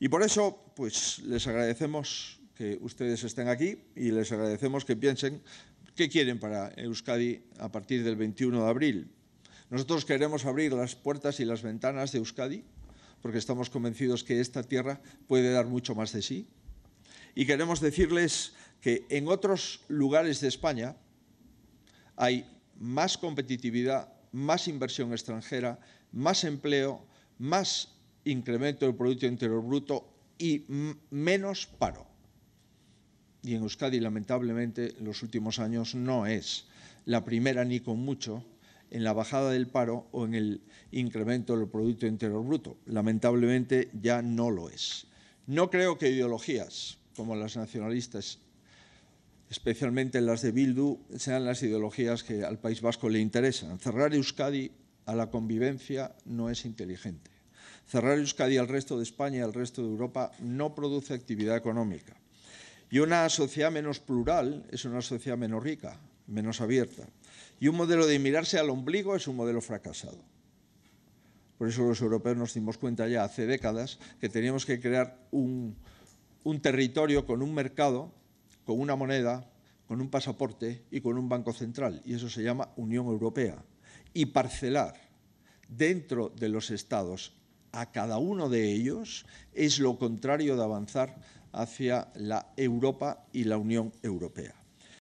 Y por eso, pues les agradecemos que ustedes estén aquí y les agradecemos que piensen qué quieren para Euskadi a partir del 21 de abril. Nosotros queremos abrir las puertas y las ventanas de Euskadi porque estamos convencidos que esta tierra puede dar mucho más de sí. Y queremos decirles que en otros lugares de España hay más competitividad, más inversión extranjera, más empleo, más incremento del Producto Interior Bruto y menos paro. Y en Euskadi, lamentablemente, en los últimos años no es la primera ni con mucho en la bajada del paro o en el incremento del Producto Interior Bruto. Lamentablemente ya no lo es. No creo que ideologías como las nacionalistas, especialmente las de Bildu, sean las ideologías que al País Vasco le interesan. Cerrar Euskadi a la convivencia no es inteligente. Cerrar Euskadi al resto de España y al resto de Europa no produce actividad económica. Y una sociedad menos plural es una sociedad menos rica, menos abierta. Y un modelo de mirarse al ombligo es un modelo fracasado. Por eso los europeos nos dimos cuenta ya hace décadas que teníamos que crear un, un territorio con un mercado, con una moneda, con un pasaporte y con un banco central. Y eso se llama Unión Europea. Y parcelar dentro de los estados a cada uno de ellos es lo contrario de avanzar hacia la Europa y la Unión Europea.